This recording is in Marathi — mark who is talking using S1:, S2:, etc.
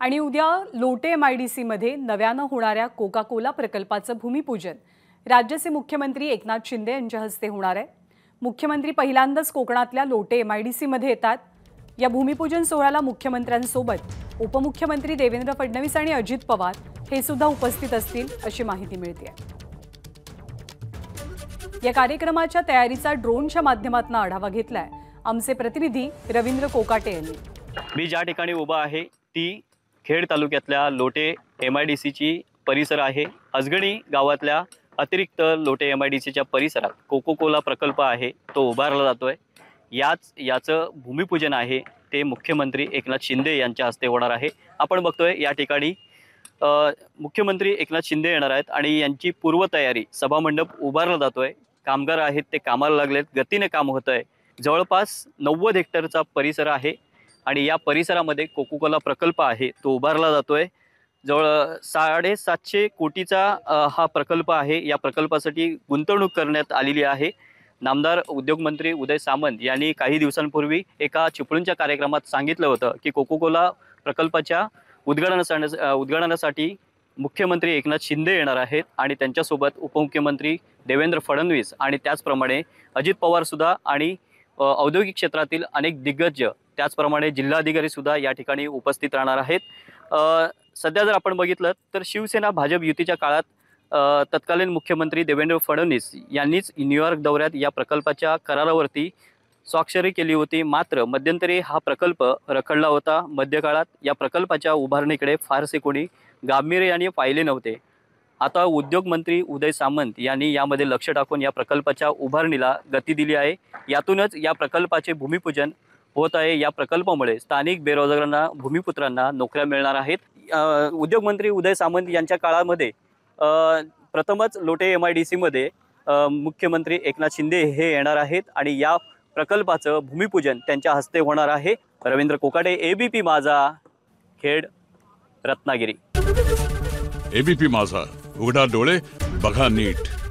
S1: आणि उद्या लोटे एम आय डी सीमध्ये नव्यानं होणाऱ्या कोका कोला प्रकल्पाचं भूमिपूजन राज्याचे मुख्यमंत्री एकनाथ शिंदे यांच्या हस्ते होणार आहे मुख्यमंत्री पहिल्यांदाच कोकणातल्या लोटे एम आय डी सीमध्ये येतात या भूमिपूजन सोहळ्याला मुख्यमंत्र्यांसोबत उपमुख्यमंत्री देवेंद्र फडणवीस आणि अजित पवार हे सुद्धा उपस्थित असतील अशी माहिती मिळते या कार्यक्रमाच्या तयारीचा ड्रोनच्या माध्यमातून आढावा घेतलाय आमचे प्रतिनिधी रवींद्र कोकाटे यांनी
S2: मी ज्या ठिकाणी उभा आहे ती खेड तालुक्यातल्या लोटे एम आय डी सीची परिसर आहे अजगणी गावातल्या अतिरिक्त लोटे एम आय डी सीच्या परिसरात कोको कोला प्रकल्प आहे तो उभारला जातो आहे याच याचं भूमिपूजन आहे ते मुख्यमंत्री एकनाथ शिंदे यांच्या हस्ते होणार आहे आपण बघतोय या ठिकाणी मुख्यमंत्री एकनाथ शिंदे येणार आहेत आणि यांची पूर्वतयारी सभामंडप उभारला जातो आहे कामगार आहेत ते कामाला लागलेत गतीने काम होतं आहे जवळपास नव्वद हेक्टरचा परिसर आहे आणि या परिसरामध्ये कोकोकोला प्रकल्प आहे तो उभारला जातोय जवळ साडेसातशे कोटीचा हा प्रकल्प आहे या प्रकल्पासाठी गुंतवणूक करण्यात आलेली आहे नामदार उद्योगमंत्री उदय सामंत यांनी काही दिवसांपूर्वी एका चिपळूणच्या कार्यक्रमात सांगितलं होतं की कोकोकोला प्रकल्पाच्या उद्घाटनासाठी उद्घाटनासाठी मुख्यमंत्री एकनाथ शिंदे येणार आहेत आणि त्यांच्यासोबत उपमुख्यमंत्री देवेंद्र फडणवीस आणि त्याचप्रमाणे अजित पवारसुद्धा आणि औद्योगिक क्षेत्रातील अनेक दिग्गज त्याचप्रमाणे जिल्हाधिकारी सुद्धा या ठिकाणी उपस्थित राहणार आहेत सध्या जर आपण बघितलं तर शिवसेना भाजप युतीच्या काळात तत्कालीन मुख्यमंत्री देवेंद्र फडणवीस यांनीच न्यूयॉर्क दौऱ्यात या प्रकल्पाच्या करारावरती स्वाक्षरी केली होती मात्र मध्यंतरी हा प्रकल्प रखडला होता मध्यकाळात या प्रकल्पाच्या उभारणीकडे फारसे कोणी गांभीर्याने पाहिले नव्हते आता उद्योगमंत्री उदय सामंत यांनी यामध्ये लक्ष टाकून या प्रकल्पाच्या उभारणीला गती दिली आहे यातूनच या प्रकल्पाचे भूमिपूजन होत आहे या प्रकल्पामुळे स्थानिक बेरोजगारांना भूमिपुत्रांना नोकऱ्या मिळणार आहेत उद्योगमंत्री उदय सामंत यांच्या काळामध्ये प्रथमच लोटे एम आय डी सीमध्ये मुख्यमंत्री एकनाथ शिंदे हे येणार आहेत आणि या प्रकल्पाचं भूमिपूजन त्यांच्या हस्ते होणार आहे रवींद्र कोकाटे एबीपी माझा खेड रत्नागिरी एबीपी माझा उघडा डोळे बघा नीट